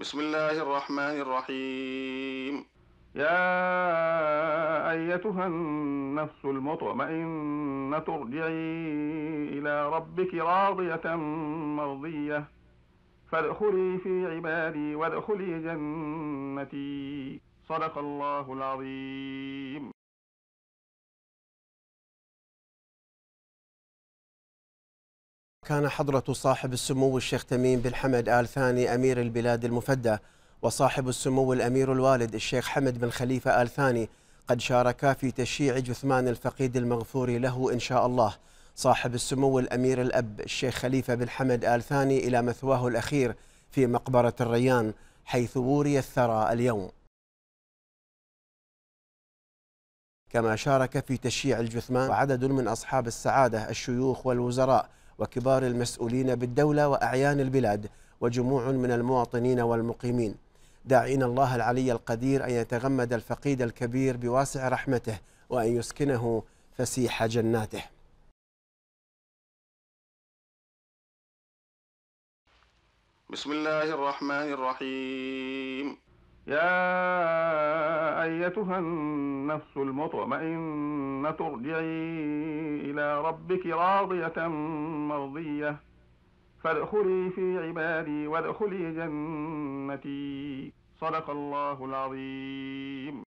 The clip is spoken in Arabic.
بسم الله الرحمن الرحيم يا أيتها النفس المطمئنة ارجعي إلى ربك راضية مرضية فادخلي في عبادي وادخلي جنتي صدق الله العظيم كان حضرة صاحب السمو الشيخ تميم بن حمد آل ثاني أمير البلاد المفدى وصاحب السمو الأمير الوالد الشيخ حمد بن خليفة آل ثاني قد شاركا في تشييع جثمان الفقيد المغفور له إن شاء الله صاحب السمو الأمير الأب الشيخ خليفة بن حمد آل ثاني إلى مثواه الأخير في مقبرة الريان حيث ووري الثرى اليوم كما شارك في تشييع الجثمان وعدد من أصحاب السعادة الشيوخ والوزراء وكبار المسؤولين بالدولة وأعيان البلاد وجموع من المواطنين والمقيمين داعين الله العلي القدير أن يتغمد الفقيد الكبير بواسع رحمته وأن يسكنه فسيح جناته بسم الله الرحمن الرحيم يا أيتها النفس المطمئنة ارجعي إلى ربك راضية مرضية فادخلي في عبادي وادخلي جنتي صدق الله العظيم